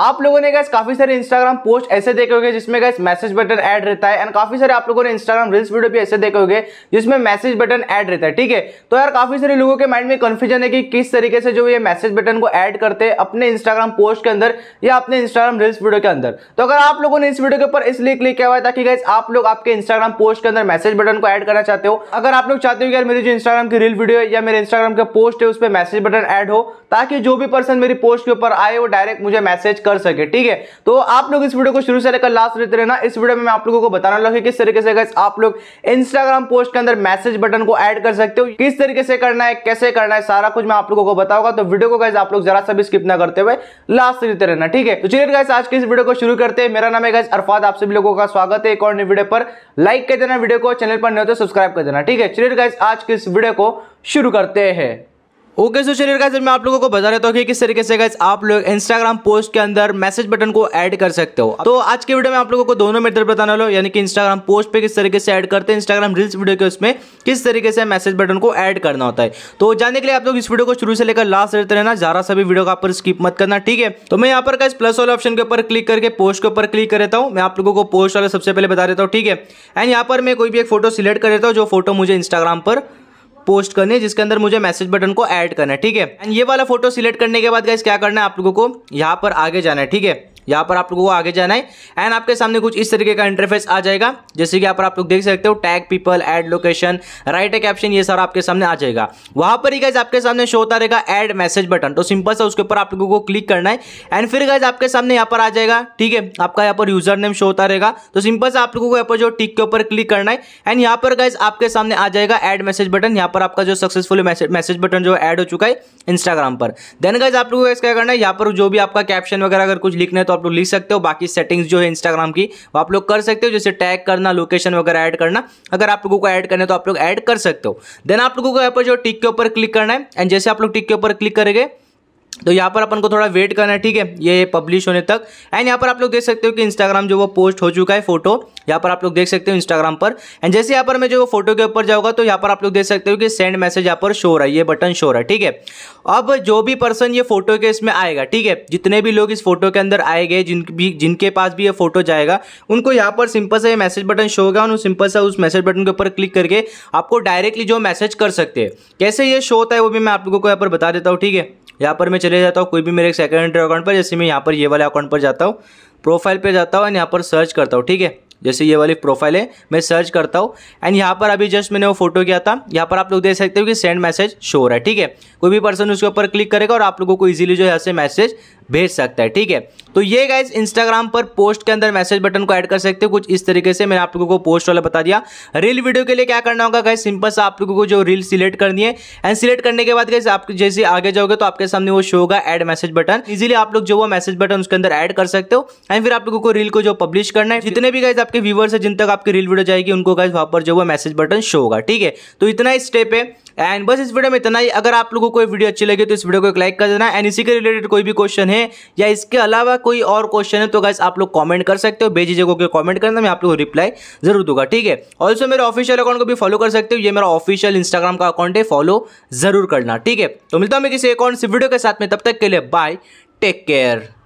आप लोगों ने गैस काफी सारे इंस्टाग्राम पोस्ट ऐसे देखे होंगे जिसमें गैस मैसेज बटन ऐड रहता है एंड काफी सारे आप लोगों ने इंस्टाग्राम रील्स वीडियो भी ऐसे देखे होंगे जिसमें मैसेज बटन ऐड रहता है ठीक है तो यार काफी सारे लोगों के माइंड में कंफ्यूजन है कि किस तरीके से जो ये मैसेज बटन को ऐड करते हैं अपने इंस्टाग्राम पोस्ट के अंदर या अपने इंस्टाग्राम रील्स वीडियो के अंदर तो अगर आप लोगों ने इस वीडियो के ऊपर इसलिए क्लिक किया हुआ है ताकि गैस आप लोग आपके इंस्टाग्राम पोस्ट के अंदर मैसेज बटन को ऐड करना चाहते हो अगर आप लोग चाहते हो यार मेरी जो इंस्टाग्राम की रील वीडियो है या मेरे इंस्टाग्राम का पोस्ट है उस पर मैसेज बटन ऐड हो ताकि जो भी पर्सन मेरी पोस्ट के ऊपर आए वो डायरेक्ट मुझे मैसेज कर सके ठीक है तो आप लोग इस वीडियो को शुरू से लेकर लास्ट रहते रहना इस वीडियो में मैं आप लोगों को बताना लगा किस तरीके से आप लोग इंस्टाग्राम पोस्ट के अंदर मैसेज बटन को ऐड कर सकते हो किस तरीके से करना है कैसे करना है सारा कुछ मैं आप लोगों को बताऊंगा तो वीडियो को गैस आप लोग जरा सा भी स्किप ना करते हुए लास्ट रहते रहना ठीक है तो चलिए गैस आज के इस वीडियो को शुरू करते हैं मेरा नाम है गैस अरफाद आप सभी लोगों का स्वागत है एक और वीडियो पर लाइक कर देना वीडियो को चैनल पर नहीं हो तो सब्सक्राइब कर देना ठीक है चलिए गैस आज के इस वीडियो को शुरू करते हैं ओके सो चलिए गाइस मैं आप लोगों को बता देता हूँ कि किस तरीके से गाइस आप लोग इंस्टाग्राम पोस्ट के अंदर मैसेज बटन को ऐड कर सकते हो तो आज के वीडियो में आप लोगों को दोनों मेथड बताने वाला यानी कि इंस्टाग्राम पोस्ट पे किस तरीके से ऐड करते हैं इंस्टाग्राम रील्स वीडियो के उसमें किस तरीके से मैसेज बटन को ऐड करना होता है तो जाने के लिए आप लोग इस वीडियो को शुरू से लेकर लास्ट रहते रहना जरा सभी वीडियो का आप स्किप मत करना ठीक है तो मैं यहाँ पर गाइस प्लस वाले ऑप्शन के ऊपर क्लिक करके पोस्ट के ऊपर क्लिक कर देता हूँ मैं आप लोगों को पोस्ट वाले सबसे पहले बता देता हूँ ठीक है एंड यहाँ पर मैं कोई भी एक फोटो सिलेक्ट कर देता हूँ जो फोटो मुझे इंस्टाग्राम पर पोस्ट करनी है जिसके अंदर मुझे मैसेज बटन को ऐड करना है ठीक है एंड ये वाला फोटो सिलेक्ट करने के बाद गाइस क्या करना है आप लोगों को यहाँ पर आगे जाना है ठीक है यहाँ पर आप लोगों को आगे जाना है एंड आपके सामने कुछ इस तरीके का इंटरफेस आ जाएगा जैसे कि यहाँ पर आप लोग देख सकते हो tag people add location write a caption ये सारा आपके सामने आ जाएगा वहां पर ही गाइज आपके सामने शो होता रहेगा एड मैसेज बटन तो सिंपल सा उसके ऊपर आप लोगों को क्लिक करना है एंड फिर गाइज आपके सामने यहाँ पर आ जाएगा ठीक है आपका यहाँ पर यूजर नेम शो होता रहेगा तो सिंपल सा आप लोगों को यहाँ पर जो टिक के ऊपर क्लिक करना है एंड यहाँ पर गाइज आपके सामने आ जाएगा एड मैसेज बटन यहाँ पर आपका जो सक्सेसफुल मैसेज बटन जो एड हो चुका है इंस्टाग्राम पर देन गाइज आप लोगों को क्या करना है यहाँ पर जो भी आपका कैप्शन वगैरह अगर कुछ लिखना है तो तो आप लोग लिख सकते हो बाकी सेटिंग्स जो है इंस्टाग्राम की वो आप लोग कर सकते हो जैसे टैग करना लोकेशन वगैरह ऐड करना अगर आप लोगों को ऐड करना है तो आप लोग ऐड कर सकते हो देन आप लोगों को यहाँ पर जो टिक के ऊपर क्लिक करना है एंड जैसे आप लोग टिक के ऊपर क्लिक करेंगे तो यहाँ पर अपन को थोड़ा वेट करना है ठीक है ये पब्लिश होने तक एंड यहाँ पर आप लोग देख सकते हो कि इंस्टाग्राम जो वो पोस्ट हो चुका है फोटो यहाँ पर आप लोग देख सकते हो इंस्टाग्राम पर एंड जैसे यहाँ पर मैं जो फोटो के ऊपर जाऊँगा तो यहाँ पर आप लोग देख सकते हो कि सेंड मैसेज यहाँ पर शो रहा है ये बटन शो रहा है ठीक है अब जो भी पर्सन ये फोटो के इसमें आएगा ठीक है जितने भी लोग इस फोटो के अंदर आए गए जिन भी जिनके पास भी ये फोटो जाएगा उनको यहाँ पर सिंपल से ये मैसेज बटन शो होगा उन्होंने सिंपल सा उस मैसेज बटन के ऊपर क्लिक करके आपको डायरेक्टली जो मैसेज कर सकते हैं कैसे ये शो होता है वो भी मैं आप लोगों को यहाँ पर बता देता हूँ ठीक है यहाँ पर मैं चले जाता हूँ कोई भी मेरे सेकेंडरी अकाउंट पर जैसे मैं यहाँ पर ये वाले अकाउंट पर जाता हूँ प्रोफाइल पर जाता हूँ एंड यहाँ पर सर्च करता हूँ ठीक है जैसे ये वाली प्रोफाइल है मैं सर्च करता हूँ एंड यहाँ पर अभी जस्ट मैंने वो फोटो किया था यहाँ पर आप लोग देख सकते हो कि सेंड मैसेज शो हो रहा है ठीक है कोई भी पर्सन उसके ऊपर क्लिक करेगा और आप लोगों को इजीली जो है ऐसे से मैसेज भेज सकता है ठीक है तो ये गाइज इंस्टाग्राम पर पोस्ट के अंदर मैसेज बटन को ऐड कर सकते हो कुछ इस तरीके से मैंने आप लोगों को पोस्ट वाला बता दिया रील वीडियो के लिए क्या करना होगा गाइज सिंपल सा आप लोगों को जो रील सिलेक्ट करनी है एंड सिलेक्ट करने के बाद गाइज आप जैसे आगे जाओगे तो आपके सामने वो शो होगा एड मैसेज बटन इजिली आप लोग जो वो मैसेज बटन उसके अंदर एड कर सकते हो एंड फिर आप लोगों को रील को जो पब्लिश करना है जितने भी गाइज आपके व्यूवर्स है जिन तक आपकी रील वीडियो जाएगी उनको गाइज वहां पर जो वो मैसेज बटन शो होगा ठीक है तो इतना ही स्टेप है एंड बस इस वीडियो में इतना ही अगर आप लोगों को कोई वीडियो अच्छी लगी तो इस वीडियो को एक लाइक कर देना एंड इसी के रिलेटेड कोई भी क्वेश्चन है या इसके अलावा कोई और क्वेश्चन है तो गाइस आप लोग कमेंट कर सकते हो जगह के कमेंट करना मैं आप लोगों को रिप्लाई जरूर दूंगा ठीक है ऑल्सो मेरे ऑफिशियल अकाउंट को भी फॉलो कर सकते हो ये मेरा ऑफिशियल इंस्टाग्राम का अकाउंट है फॉलो जरूर करना ठीक है तो मिलता हूँ मैं किसी अकाउंट से वीडियो के साथ में तब तक के लिए बाय टेक केयर